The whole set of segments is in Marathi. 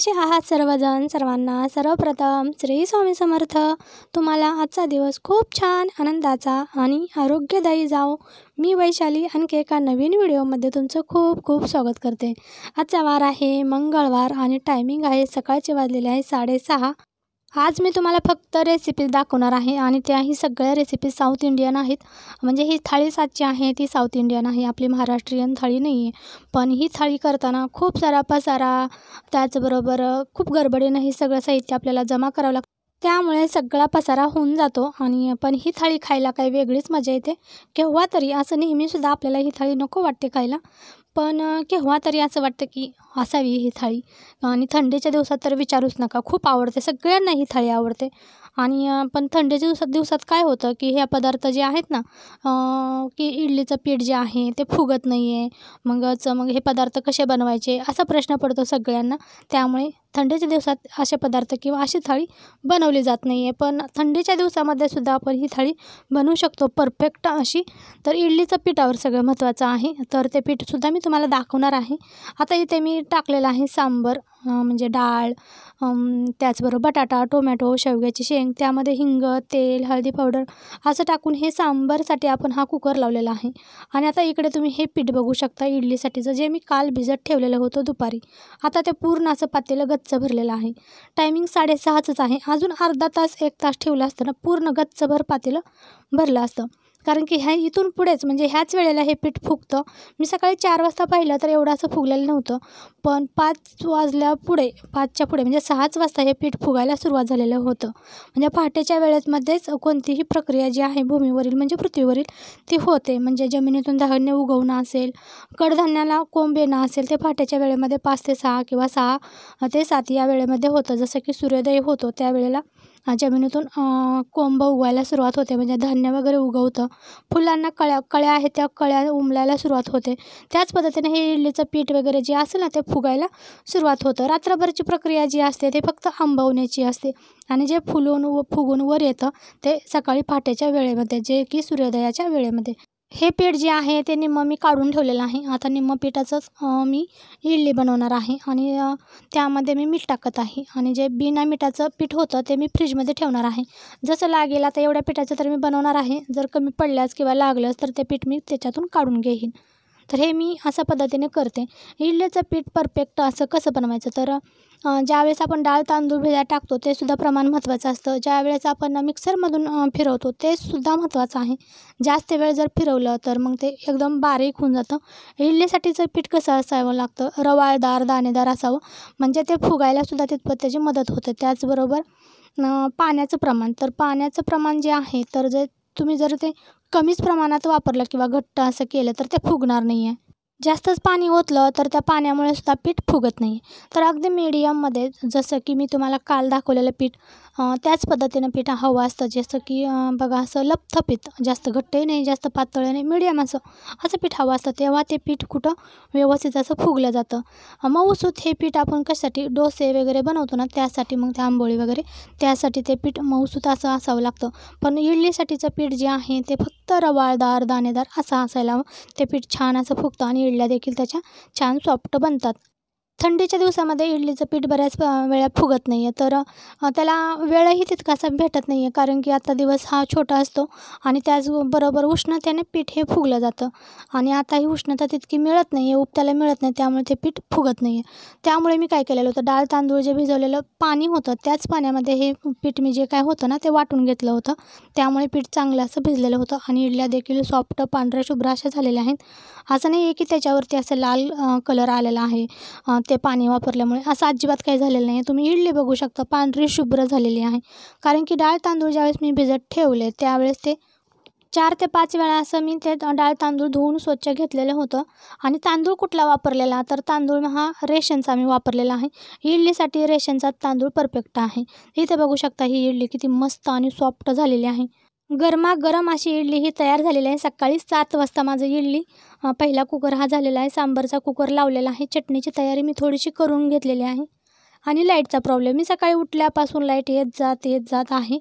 कसे आहात सर्वजण सर्वांना सर्वप्रथम श्री स्वामी समर्थ तुम्हाला आजचा दिवस खूप छान आनंदाचा आणि आरोग्यदायी जाओ मी वैशाली आणखी एका नवीन व्हिडिओमध्ये तुमचं खूप खूप स्वागत करते आजचा वार आहे मंगळवार आणि टायमिंग आहे सकाळचे वाजलेले आहे साडेसहा आज मी तुम्हाला फक्त रेसिपीज दाखवणार आहे आणि त्याही सगळ्या रेसिपीज साऊथ इंडियन आहेत म्हणजे ही थाळी सातची आहे ती साऊथ इंडियन आहे आपली महाराष्ट्रीयन थाळी नाही आहे पण ही थाळी करताना खूप सारा पसारा त्याचबरोबर खूप गडबडीनं हे सगळं साहित्य आपल्याला जमा करावं लागतं त्यामुळे सगळा पसारा होऊन जातो आणि पण ही थाळी खायला काही वेगळीच मजा येते केव्हा तरी असं नेहमीसुद्धा आपल्याला ही थाळी नको वाटते खायला पण केव्हा तरी असं वाटतं की असावी ही थाळी आणि थंडीच्या दिवसात तर विचारूच नका खूप आवडते सगळ्यांना ही थाळी आवडते आणि पण थंडीच्या दिवसात दिवसात काय होतं की हे पदार्थ जे आहेत ना की इडलीचं पीठ जे आहे ते फुगत नाही आहे मगच मग हे पदार्थ कसे बनवायचे असा प्रश्न पडतो सगळ्यांना त्यामुळे थंडीच्या दिवसात असे पदार्थ किंवा अशी थाळी बनवली जात नाही आहे पण थंडीच्या दिवसामध्ये सुद्धा आपण ही थाळी बनवू शकतो परफेक्ट अशी तर इडलीचं पिठावर सगळं महत्त्वाचं आहे तर ते पीठसुद्धा मी मी तुम्हाला दाखवणार आहे आता इथे मी टाकलेलं आहे सांबर म्हणजे डाळ त्याचबरोबर बटाटा टोमॅटो शेवग्याची शेंग त्यामध्ये हिंग तेल हळदी पावडर असं टाकून हे सांबरसाठी आपण हा कुकर लावलेला आहे आणि आता इकडे तुम्ही हे पीठ बघू शकता इडलीसाठीचं जे मी काल भिजत ठेवलेलं होतं दुपारी आता ते पूर्ण असं पातेलं गच्च भरलेलं आहे टायमिंग साडेसहाचंच आहे अजून अर्धा तास एक तास ठेवला असतं ना पूर्ण गच्चभर पातेलं भरलं असतं कारण की ह्या इथून पुढेच म्हणजे ह्याच वेळेला हे पीठ फुगतं मी सकाळी चार वाजता पाहिलं तर एवढं असं फुगलेलं नव्हतं पण पाच वाजल्या पुढे पाचच्या पुढे म्हणजे सहाच वाजता हे पीठ फुगायला सुरुवात झालेलं होतं म्हणजे पहाटेच्या वेळेमध्येच कोणतीही प्रक्रिया जी आहे भूमीवरील म्हणजे पृथ्वीवरील ती होते म्हणजे जमिनीतून धान्य उगवणं असेल कडधान्याला कोंब येणं असेल ते पहाटेच्या वेळेमध्ये पाच ते सहा किंवा सहा ते सात या वेळेमध्ये होतं जसं की सूर्योदय होतो त्यावेळेला जमिनीतून कोंब उगवायला सुरुवात होते म्हणजे धान्य वगैरे उगवतं फुलांना कळ्या कळ्या आहेत त्या कळ्या उमलायला सुरुवात होते त्याच पद्धतीने हे इडलीचं पीठ वगैरे जे असेल ना ते फुगायला सुरुवात होतं रात्रभरची प्रक्रिया जी असते ते फक्त आंबवण्याची असते आणि जे फुलून व फुगून वर येतं ते सकाळी पहाटेच्या वेळेमध्ये जे की सूर्योदयाच्या वेळेमध्ये हे पीठ जे आहे ते निम्म मी काढून ठेवलेलं आहे आता निम्म पिठाचंच मी इडली बनवणार आहे आणि त्यामध्ये मी मीठ टाकत आहे आणि जे बिना मिठाचं पीठ होतं ते मी फ्रीजमध्ये ठेवणार आहे जसं लागेल आता एवढ्या पिठाचं तर मी बनवणार आहे जर कमी पडल्यास किंवा लागलंच तर ते पीठ मी त्याच्यातून काढून घेईन तर हे मी अशा पद्धतीने करते इडलीचं पीठ परफेक्ट असं कसं बनवायचं तर ज्यावेळेस आपण डाळ तांदूळ भिजा टाकतो ते सुद्धा प्रमाण महत्त्वाचं असतं ज्यावेळेस आपण मिक्सरमधून फिरवतो ते सुद्धा महत्त्वाचं आहे जास्त वेळ जर फिरवलं तर मग ते एकदम बारीक होऊन जातं इडलीसाठीचं पीठ कसं असावं लागतं रवाळदार दाणेदार असावं म्हणजे ते फुगायलासुद्धा तितपत त्याची मदत होते त्याचबरोबर पाण्याचं प्रमाण तर पाण्याचं प्रमाण जे आहे तर जे तुम्ही जर ते कमीच प्रमाणात वापरलं किंवा घट्ट असं केलं तर ते फुगणार नाही आहे जास्तच पाणी ओतलं तर त्या पाण्यामुळे सुद्धा पीठ फुगत नाही तर अगदी मीडियममध्ये जसं की मी तुम्हाला काल दाखवलेलं पीठ त्याच पद्धतीनं पीठ हवं असतं जसं की बघा असं लपथपीत जास्त घट्टही नाही जास्त पातळही नाही मिडियम असं असं पीठ हवं असतं तेव्हा ते पीठ कुठं व्यवस्थित असं फुगलं जातं मऊसूत हे पीठ आपण कशासाठी डोसे वगैरे बनवतो ना त्यासाठी मग ते आंबोळी वगैरे त्यासाठी ते पीठ मऊसूत असं असावं लागतं पण इडलीसाठीचं पीठ जे आहे ते फक्त रवाळदार दाणेदार असं असायला ते पीठ छान असं फुगतं आणि इडल्या देखील त्याच्या छान सॉफ्ट बनतात थंडीच्या दिवसामध्ये इडलीचं पीठ बऱ्याच वेळा फुगत नाही आहे तर त्याला वेळही तितकासा भेटत नाही आहे कारण की आत्ता दिवस हा छोटा असतो आणि त्याचबरोबर उष्णतेने पीठ हे फुगलं जातं आणि आता ही उष्णता तितकी मिळत नाही आहे उपत्याला मिळत नाही त्यामुळे ते पीठ फुगत नाही आहे त्यामुळे मी काय केलेलं होतं डाळ तांदूळ जे भिजवलेलं पाणी होतं त्याच पाण्यामध्ये हे पीठ मी जे काय होतं ना ते वाटून घेतलं होतं त्यामुळे पीठ चांगलं असं भिजलेलं होतं आणि इडल्या देखील सॉफ्ट पांढऱ्या शुभ्र अशा झालेल्या आहेत असं नाही आहे की त्याच्यावरती असं लाल कलर आलेला आहे ते पाणी वापरल्यामुळे असं अजिबात काही झालेलं नाही तुम्ही इडली बघू शकता पांढरी शुभ्र झालेली आहे कारण की डाळ तांदूळ ज्यावेळेस मी भिजत ठेवले त्यावेळेस ते चार ते पाच वेळा असं मी ते डाळ तांदूळ धुवून स्वच्छ घेतलेलं होतं आणि तांदूळ कुठला वापरलेला तर तांदूळ हा रेशनचा मी वापरलेला आहे इडलीसाठी रेशनचा तांदूळ परफेक्ट आहे इथे बघू शकता ही इडली किती मस्त आणि सॉफ्ट झालेली आहे गरमागरम अशी इडली ही तयार झालेली आहे सकाळी सात वाजता माझं इडली पहिला कुकर हा झालेला आहे सांबरचा कुकर लावलेला आहे चटणीची तयारी मी थोडीशी करून घेतलेली आहे आणि लाईटचा प्रॉब्लेम मी सकाळी उठल्यापासून लाईट येत जात येत जात आहे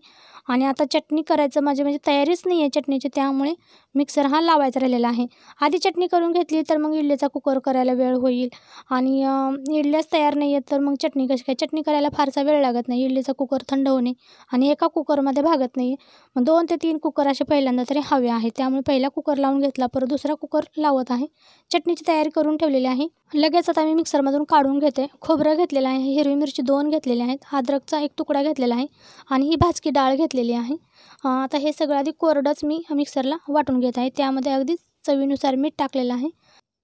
आणि आता चटणी करायचं माझी म्हणजे तयारीच नाही आहे चटणीची त्यामुळे मिक्सर हा लावायचा राहिलेला आहे आधी चटणी करून घेतली तर मग इडलीचा कुकर करायला वेळ होईल आणि इडल्याच तयार नाही आहेत तर मग चटणी कशी काय चटणी करायला फारसा वेळ लागत नाही इडलीचा कुकर थंड होणे आणि एका कुकरमध्ये भागत नाही मग दोन ते तीन कुकर असे पहिल्यांदा तरी हवे आहे त्यामुळे पहिला कुकर लावून घेतला परत दुसरा कुकर लावत आहे चटणीची तयारी करून ठेवलेली आहे लगेच आता मी मिक्सरमधून काढून घेते खोबरं घेतलेलं आहे हिरवी मिरची दोन घेतलेले आहेत अद्रकचा एक तुकडा घेतलेला आहे आणि ही भाजकी डाळ घेतलेली आहे आता हे सगळं आधी कोरडंच मी मिक्सरला वाटून वाटून घेत आहे त्यामध्ये अगदी चवीनुसार मीठ टाकलेलं आहे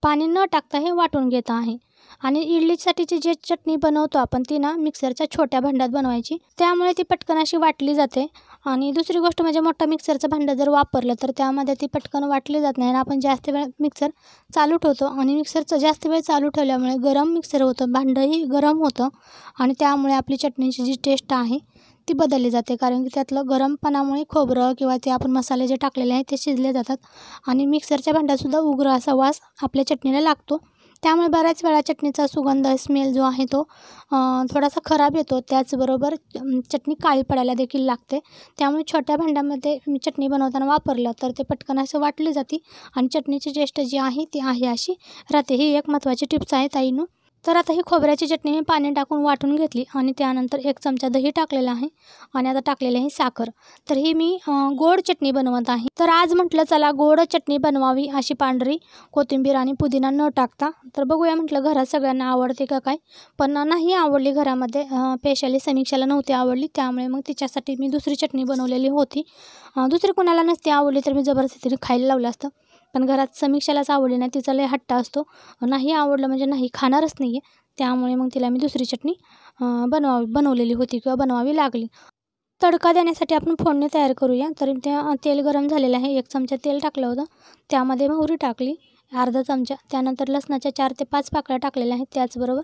पाणी न टाकता हे वाटून घेत आहे आणि इडलीसाठीची जी चटणी बनवतो आपण ती ना मिक्सरच्या छोट्या भांड्यात बनवायची त्यामुळे ती पटकन अशी वाटली जाते आणि दुसरी गोष्ट म्हणजे मोठा मिक्सरचं भांडं जर वापरलं तर त्यामध्ये ती पटकन वाटली जात नाही आणि आपण जास्त वेळ मिक्सर चालू ठेवतो आणि मिक्सरचं जास्त वेळ चालू ठेवल्यामुळे गरम मिक्सर होतं भांडंही गरम होतं आणि त्यामुळे आपली चटणीची जी टेस्ट आहे ती बदलली जाते कारण की त्यातलं गरमपणामुळे खोबरं किंवा ते आपण मसाले जे टाकलेले आहेत ते शिजले जातात आणि मिक्सरच्या भांड्यातसुद्धा उग्र असा वास आपल्या चटणीला लागतो त्यामुळे बऱ्याच वेळा चटणीचा सुगंध स्मेल जो आहे तो थोडासा खराब येतो त्याचबरोबर चटणी काळी पडायला देखील लागते त्यामुळे छोट्या भांड्यामध्ये मी चटणी बनवताना वापरलं तर ते पटकन असं वाटली जाते आणि चटणीची टेस्ट जी आहे ती आहे अशी राहते ही एक महत्त्वाची टिप्स आहे ताईनू तर आता ही खोबऱ्याची चटणी मी पाणी टाकून वाटून घेतली आणि त्यानंतर एक चमचा दही टाकलेला आहे आणि आता टाकलेली आहे साखर तर ही मी गोड चटणी बनवत आहे तर आज म्हटलं चला गोड चटणी बनवावी अशी पांढरी कोथिंबीर आणि पुदिना न टाकता तर बघूया म्हटलं घरात सगळ्यांना आवडते का काय पण नाही आवडली घरामध्ये पेशाली समीक्षाला नव्हती आवडली त्यामुळे मग तिच्यासाठी मी दुसरी चटणी बनवलेली होती दुसरी कोणाला नसती आवडली तर मी जबरदस्तीने खायला लावलं असतं पण घरात समीक्षालाच आवडली नाही तिचा लय हट्टा असतो नाही आवडलं म्हणजे नाही खाणारच नाही आहे त्यामुळे मग तिला मी दुसरी चटणी बनवावी बनवलेली होती किंवा बनवावी लागली तडका देण्यासाठी आपण फोडणी तयार करूया तर त्या तेल गरम झालेलं आहे एक चमचा तेल टाकलं होतं त्यामध्ये मोहरी टाकली अर्धा चमचा त्यानंतर लसणाच्या चार ते पाच पाकळ्या टाकलेल्या आहेत त्याचबरोबर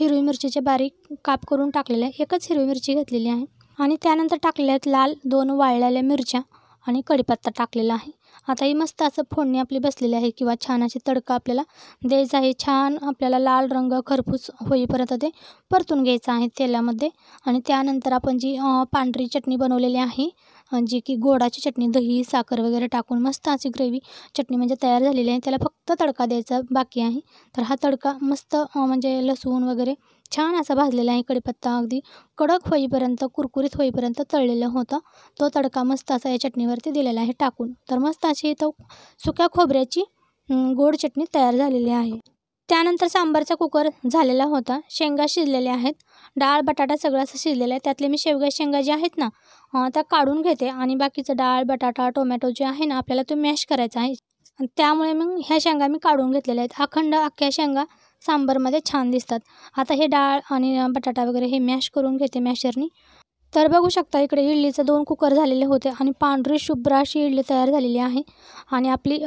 हिरवी मिरचीचे बारीक काप करून टाकलेले आहे एकच हिरवी मिरची घेतलेली आहे आणि त्यानंतर टाकलेल्या आहेत लाल दोन वाळलेल्या मिरच्या आणि कढीपत्ता टाकलेला आहे आता ही मस्त असं फोडणी आपली बसलेली आहे किंवा छान अशी तडका आपल्याला द्यायचा आहे छान आपल्याला लाल रंग खरपूस होईपर्यंत ते परतून घ्यायचं आहे तेलामध्ये आणि त्यानंतर आपण जी पांढरी चटणी बनवलेली आहे जी म्हणजे की गोडाची चटणी दही साखर वगैरे टाकून मस्त अशी ग्रेवी चटणी म्हणजे तयार झालेली आहे त्याला फक्त तडका द्यायचा बाकी आहे तर हा तडका मस्त म्हणजे लसूण वगैरे छान असा भाजलेला आहे कढीपत्ता अगदी कडक होईपर्यंत कुरकुरीत होईपर्यंत तळलेलं होतं तो तडका मस्त असा या चटणीवरती दिलेला आहे टाकून तर मस्त अशी इथं सुक्या खोबऱ्याची गोड चटणी तयार झालेली आहे त्यानंतर सांबारचा कुकर झालेला होता शेंगा शिजलेल्या आहेत डाळ बटाटा सगळं असं शिजलेलं आहे त्यातले मी शेवग्या शेंगा जे आहेत ना त्या काढून घेते आणि बाकीचं डाळ बटाटा टोमॅटो जे आहे ना आपल्याला तो मॅश करायचा आहे त्यामुळे मग ह्या शेंगा मी काढून घेतलेल्या आहेत अखंड अख्ख्या शेंगा सांबारमध्ये छान दिसतात आता हे डाळ आणि बटाटा वगैरे हे मॅश करून घेते मॅशरनी तर बघू शकता इकडे इडलीचे दोन कुकर झालेले होते आणि पांढरी शुभ्र अशी इडली तयार झालेली आहे आणि आपली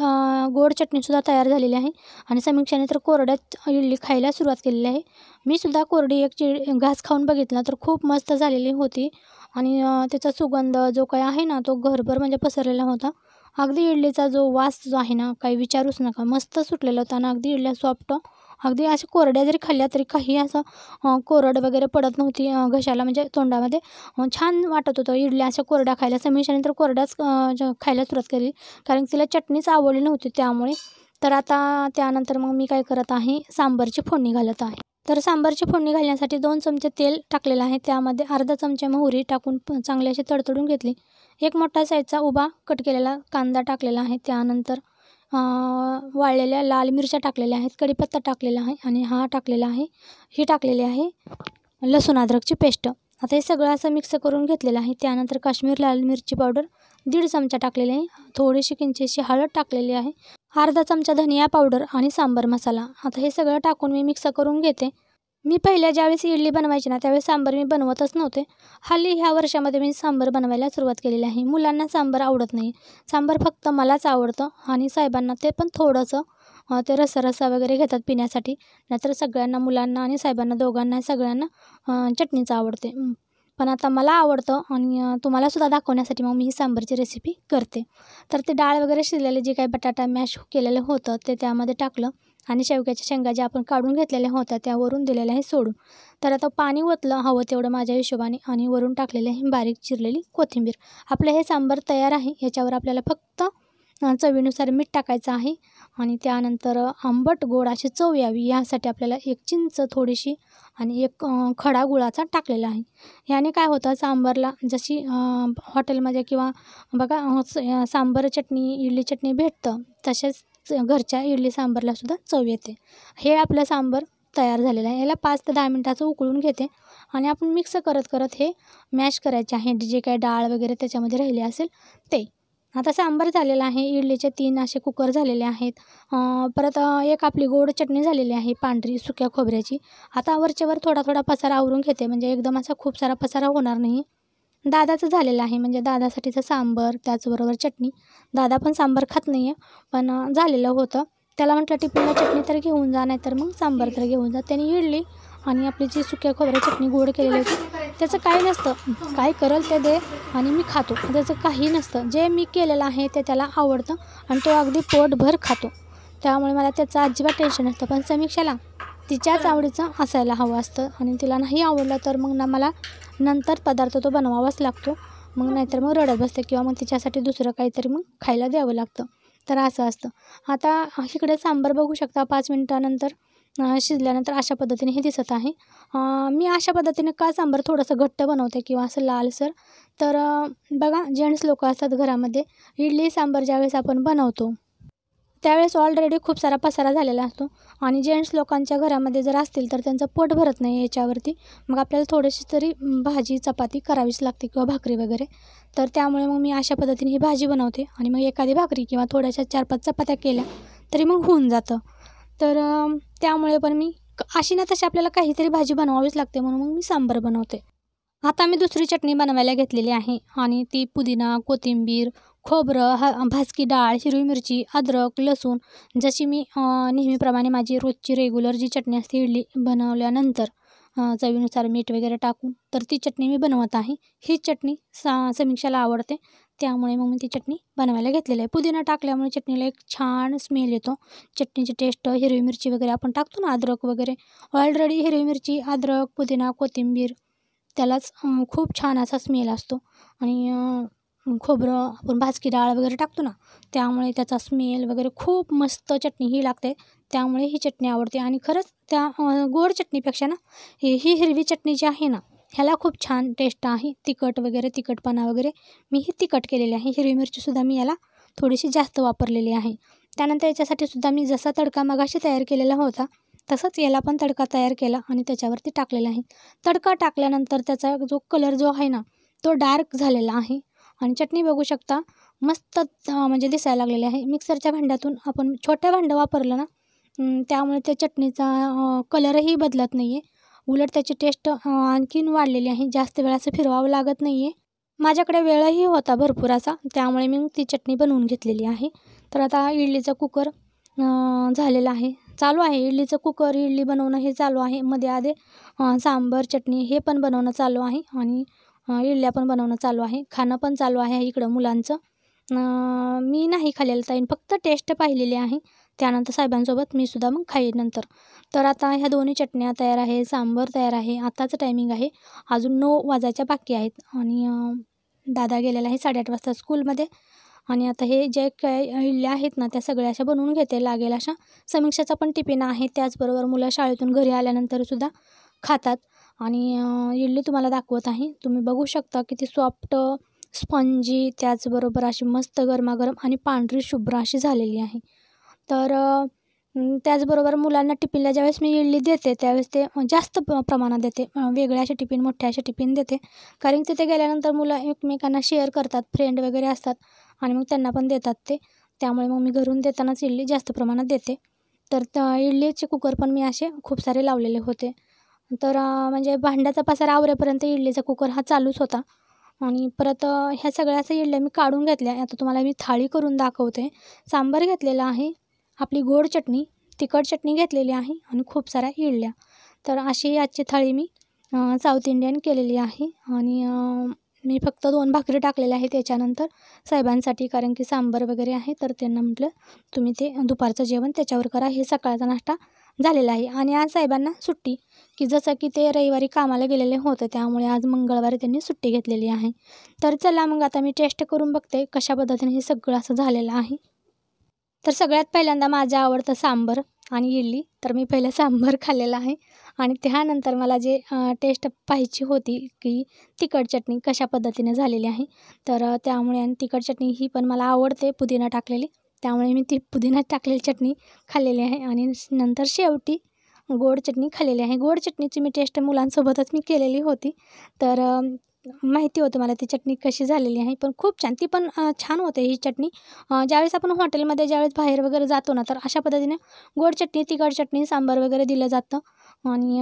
गोड चटणीसुद्धा तयार झालेली आहे आणि समीक्षाने तर कोरड्यात इडली खायला सुरुवात केलेली आहे मीसुद्धा कोरडी एक चिड घास खाऊन बघितला तर खूप मस्त झालेली होती आणि त्याचा सुगंध जो काही आहे ना तो घरभर म्हणजे पसरलेला होता अगदी इडलीचा जो वास जो आहे ना काही विचारूच नका मस्त सुटलेला होता आणि अगदी इडल्या सॉफ्ट अगदी अशा कोरड्या जरी खाल्ल्या तरी काही असं कोरड वगैरे पडत नव्हती घशाला म्हणजे तोंडामध्ये छान वाटत होतं इडल्या अशा कोरड्या खायला समीक्षाने तर कोरड्याच खायला सुरुवात केली कारण तिला चटणीच आवडली नव्हती त्यामुळे तर आता त्यानंतर मग मी काय करत आहे सांबरची फोडणी घालत आहे तर सांबरची फोडणी घालण्यासाठी दोन चमचे तेल टाकलेलं आहे त्यामध्ये अर्धा चमचा मोहरी टाकून चांगले असे तडतडून घेतली एक मोठा साईजचा उभा कट केलेला कांदा टाकलेला आहे त्यानंतर वाळलेल्या लाल मिरच्या टाकलेल्या आहेत कढीपत्ता टाकलेला आहे आणि हा टाकलेला आहे ही टाकलेली आहे लसूण अद्रकची पेस्ट आता हे सगळं असं मिक्स करून घेतलेलं आहे त्यानंतर काश्मीर लाल मिरची पावडर दीड चमचा टाकलेले आहे थोडीशी किंचेशी हळद टाकलेली आहे अर्धा चमचा धनिया पावडर आणि सांबर मसाला आता हे सगळं टाकून मी मिक्स करून घेते मी पहिल्या ज्यावेळेस इडली बनवायची ना त्यावेळेस सांबर मी बनवतच नव्हते हल्ली ह्या वर्षामध्ये मी सांबर बनवायला सुरुवात केलेली आहे मुलांना सांबर आवडत नाही सांबर फक्त मलाच आवडतं आणि साहेबांना ते पण थोडंसं ते रसरसा वगैरे घेतात पिण्यासाठी नाहीतर सगळ्यांना मुलांना आणि साहेबांना दोघांना सगळ्यांना चटणीचं आवडते पण आता मला आवडतं आणि तुम्हालासुद्धा दाखवण्यासाठी मग मी ही सांबरची रेसिपी करते तर ते डाळ वगैरे शिजलेले जे काही बटाटा मॅश केलेलं होतं ते त्यामध्ये टाकलं आणि शेवग्याच्या शेंगा ज्या आपण काढून घेतलेल्या होत्या त्यावरून दिलेल्या आहे सोडून तर आता पाणी ओतलं हवं तेवढं माझ्या हिशोबाने आणि वरून टाकलेलं आहे बारीक चिरलेली कोथिंबीर आपलं हे सांबार तयार आहे ह्याच्यावर आपल्याला फक्त चवीनुसार मीठ टाकायचं आहे आणि त्यानंतर आंबट गोड अशी चव यावी यासाठी आपल्याला एक चिंच थोडीशी आणि एक खडा गुळाचा टाकलेला आहे याने काय होतं सांबारला जशी हॉटेलमध्ये किंवा बघा सांबर चटणी इडली चटणी भेटतं तसेच घरच्या इडली सांबरला सुद्धा चव येते हे आपलं सांबर तयार झालेलं आहे याला पाच ते दहा मिनटाचं उकळून घेते आणि आपण मिक्स करत करत हे मॅश करायचे आहे जे काही डाळ वगैरे त्याच्यामध्ये राहिले असेल ते आता सांबर झालेला आहे इडलीचे तीन असे कुकर झालेले आहेत परत एक आपली गोड चटणी झालेली आहे पांढरी सुक्या खोबऱ्याची आता वरच्यावर थोडा थोडा पसारा आवरून घेते म्हणजे एकदम असा खूप सारा पसारा होणार नाही दादाचं झालेलं आहे म्हणजे दादासाठीचं सांबर त्याचबरोबर चटणी दादा पण सांबर खात नाही आहे पण झालेलं होतं त्याला म्हटलं टिफिनला चटणी तर घेऊन जा नाहीतर मग सांबर तर घेऊन जा त्याने इडली आणि आपली जी सुक्या खोबऱ्या चटणी गोड केलेली होती त्याचं काही नसतं काय करल ते दे आणि मी खातो त्याचं काही नसतं जे मी केलेलं आहे ते त्याला आवडतं आणि तो अगदी पोटभर खातो त्यामुळे मला त्याचं अजिबात टेन्शन नसतं पण समीक्षाला तिच्याच आवडीचं असायला हवं असतं आणि तिला नाही आवडलं तर मग ना मला नंतर पदार्थ तो बनवावाच लागतो मग नाहीतर मग रडत बसते किंवा मग तिच्यासाठी दुसरं काहीतरी मग खायला द्यावं लागतं तर असं असतं आता इकडे सांबार बघू शकता पाच मिनटानंतर शिजल्यानंतर अशा पद्धतीने हे दिसत आहे मी अशा पद्धतीने का सांबार थोडंसं घट्ट बनवते किंवा असं लालसर तर बघा जेंट्स लोक असतात घरामध्ये इडली सांबार ज्यावेळेस आपण बनवतो त्यावेळेस ऑलरेडी खूप सारा पसारा झालेला असतो आणि जेंट्स लोकांच्या घरामध्ये जर असतील तर त्यांचं पोट भरत नाही याच्यावरती मग आपल्याला थोडीशी तरी भाजी चपाती करावीच लागते किंवा भाकरी वगैरे तर त्यामुळे मग मी अशा पद्धतीने ही भाजी बनवते आणि मग एखादी भाकरी किंवा थोड्याशा चार पाच चपात्या केल्या तरी मग होऊन जातं तर त्यामुळे पण मी अशी ना तशी आपल्याला काहीतरी भाजी बनवावीच लागते म्हणून मग मी सांबार बनवते आता मी दुसरी चटणी बनवायला घेतलेली आहे आणि ती पुदिना कोथिंबीर खोबरं ह भाजकी डाळ हिरवी मिरची अद्रक लसूण जशी मी नेहमीप्रमाणे माझी रोजची रेग्युलर जी चटणी असते इडली बनवल्यानंतर चवीनुसार मीठ वगैरे टाकून तर ती चटणी मी बनवत आहे ही चटणी सा समीक्षाला आवडते त्यामुळे मग मी ती चटणी बनवायला घेतलेली आहे पुदिना टाकल्यामुळे चटणीला एक छान स्मेल येतो चटणीची टेस्ट हिरवी मिरची वगैरे आपण टाकतो ना अद्रक वगैरे ऑलरेडी हिरवी मिरची अद्रक पुदिना कोथिंबीर त्यालाच खूप छान असा स्मेल असतो आणि खोबरं आपण भाजकी डाळ वगैरे टाकतो ना त्यामुळे त्याचा स्मेल वगैरे खूप मस्त चटणी ही लागते त्यामुळे ही चटणी आवडते आणि खरंच त्या गोड चटणीपेक्षा ना ही हिरवी चटणी जी आहे ना ह्याला खूप छान टेस्ट आहे तिखट वगैरे तिखटपणा वगैरे मी ही तिखट केलेली आहे हिरवी मिरचीसुद्धा मी याला थोडीशी जास्त वापरलेली आहे त्यानंतर याच्यासाठी सुद्धा मी जसा तडका मगाशी तयार केलेला होता तसंच याला पण तडका तयार केला आणि त्याच्यावरती टाकलेला आहे तडका टाकल्यानंतर त्याचा जो कलर जो आहे ना तो डार्क झालेला आहे आणि चटणी बघू शकता मस्त म्हणजे दिसायला लागलेली आहे मिक्सरच्या भांड्यातून आपण छोटं भांडं वापरलं ना त्यामुळे त्या चटणीचा कलरही बदलत नाही आहे उलट त्याची टेस्ट आणखीन वाढलेली आहे जास्त वेळ असं फिरवावं लागत नाही आहे माझ्याकडे वेळही होता भरपूर असा त्यामुळे मी ती चटणी बनवून घेतलेली आहे तर आता इडलीचा कुकर झालेला आहे चालू आहे इडलीचं कुकर इडली बनवणं हे चालू आहे मध्ये आधे सांबर चटणी हे पण बनवणं चालू आहे आणि इडल्या पण बनवणं चालू आहे खाणं पण चालू आहे इकडं मुलांचं मी नाही खाल्लेलं ताईन फक्त टेस्ट पाहिलेली आहे त्यानंतर साहेबांसोबत मी सुद्धा मग खाईन नंतर तर आता ह्या दोन्ही चटण्या तयार आहे सांबर तयार आहे आताच टायमिंग आहे अजून नऊ वाजायच्या बाकी आहेत आणि दादा गेलेला आहे साडेआठ वाजता स्कूलमध्ये आणि आता हे जे काही इडल्या आहेत ना त्या सगळ्या अशा बनवून घेते लागेल अशा समीक्षाचा पण टिफिन आहे त्याचबरोबर मुलं शाळेतून घरी आल्यानंतरसुद्धा खातात आणि इडली तुम्हाला दाखवत आहे तुम्ही बघू शकता किती सॉफ्ट स्पंजी त्याचबरोबर अशी मस्त गरमागरम आणि पांढरी शुभ्र अशी झालेली आहे तर त्याचबरोबर मुलांना टिफिनला ज्यावेळेस मी इडली देते त्यावेळेस ते जास्त प प्रमाणात देते वेगळ्या अशा टिफिन मोठ्या अशा टिफिन देते कारण तिथे गेल्यानंतर मुलं एकमेकांना शेअर करतात फ्रेंड वगैरे असतात आणि मग त्यांना पण देतात ते त्यामुळे मग मी घरून देतानाच इडली जास्त प्रमाणात देते तर इडलीचे कुकर पण मी असे खूप सारे लावलेले होते तर म्हणजे भांड्याचा पसारा आवरेपर्यंत इडलीचा कुकर हा चालूच होता आणि परत ह्या असं इडल्या मी काढून घेतल्या आता तुम्हाला मी थाळी करून दाखवते सांबर घेतलेला आहे आपली गोड चटणी तिखट चटणी घेतलेली आहे आणि खूप साऱ्या इडल्या तर अशी आजची थाळी मी साऊथ इंडियन केलेली आहे आणि मी फक्त दोन भाकरी टाकलेले आहेत त्याच्यानंतर साहेबांसाठी कारण की सांबर वगैरे आहे तर त्यांना म्हटलं तुम्ही ते दुपारचं जेवण त्याच्यावर करा हे सकाळचा नाश्ता झालेला आहे आणि आज साहेबांना सुट्टी की जसं की ते रविवारी कामाला गेलेले होते त्यामुळे आज मंगळवारी त्यांनी सुट्टी घेतलेली आहे तर चला मग आता मी टेस्ट करून बघते कशा पद्धतीने हे सगळं असं झालेलं आहे तर सगळ्यात पहिल्यांदा माझं आवडतं सांबर आणि इडली तर मी पहिलं सांबर खाल्लेलं आहे आणि त्यानंतर मला जे टेस्ट पाहिजे होती की तिखट चटणी कशा पद्धतीने झालेली आहे तर त्यामुळे आणि तिखट चटणी ही पण मला आवडते पुदिना टाकलेली त्यामुळे मी ती पुदिना टाकलेली चटणी खाल्लेली आहे आणि नंतर शेवटी गोड चटणी खाल्लेली आहे गोड चटणीची मी टेस्ट मुलांसोबतच मी केलेली होती तर माहिती होतं मला ती चटणी कशी झालेली आहे पण खूप छान ती पण छान होते ही चटणी ज्यावेळेस आपण हॉटेलमध्ये ज्यावेळेस बाहेर वगैरे जातो ना तर अशा पद्धतीने गोड चटणी तिखट चटणी सांबार वगैरे दिलं जातं आणि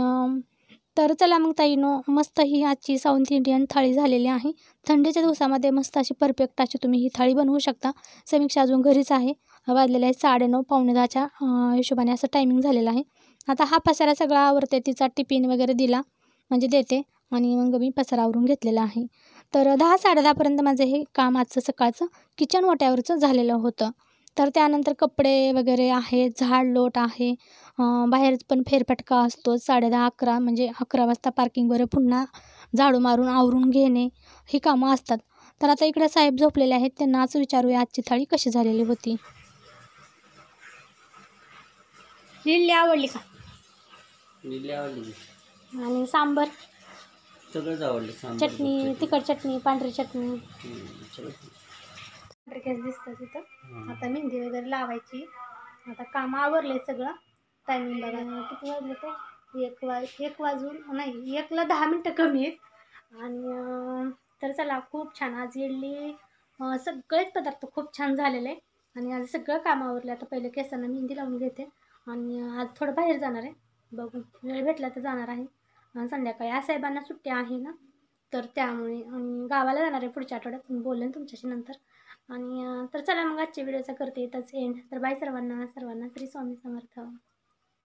तर चला मग ताईनो मस्त ही आजची साऊथ इंडियन थाळी झालेली आहे थंडीच्या दिवसामध्ये मस्त अशी परफेक्ट अशी तुम्ही ही थाळी बनवू शकता समीक्षा अजून घरीच आहे वाजलेलं आहे साडेनऊ पावणे दहाच्या हिशोबाने असं टायमिंग झालेलं आहे आता हा पसारा सगळा आवरते तिचा टिफिन वगैरे दिला म्हणजे देते आणि मग मी पसरावरून घेतलेलं घेतलेला आहे तर दहा साडे दहापर्यंत माझं हे काम आजचं सकाळचं किचन वाट्यावरचं झालेलं होतं तर त्यानंतर कपडे वगैरे आहे झाड लोट आहे बाहेर पण फेरफटका असतो साडे दहा अकरा म्हणजे अकरा वाजता पार्किंगवर पुन्हा झाडू मारून आवरून घेणे ही कामं असतात तर आता इकडे साहेब झोपलेले आहेत त्यांनाच विचारूया आजची थाळी कशी झालेली होती लिल्ली आवडली का आवडली आणि सांबर सगळंच चटणी तिखट चटणी पांढरी चटणी हम्म, केस दिसत तिथं आता मेहंदी वगैरे लावायची आता काम आवरलंय सगळं टायमिंग बघा किती वाजले ते एक वाज एक वाजून नाही एकला दहा मिनटं कमी आहेत आणि तर चला खूप छान आज इडली सगळेच पदार्थ खूप छान झालेले आणि आज सगळं काम आवरलं आता पहिले केसांना मेहंदी लावून घेते आणि आज थोडं बाहेर जाणार आहे बघू वेळ भेटला तर जाणार आहे संध्याकाळी आज साहेबांना सुट्ट्या आहे ना तर त्यामुळे आणि गावाला जाणार आहे पुढच्या आठवड्यात बोलेन तुमच्याशी नंतर आणि तर चला मग आजच्या व्हिडिओचा करते येतच एंड तर बाय सर्वांना सर्वांना श्री स्वामी समर्थ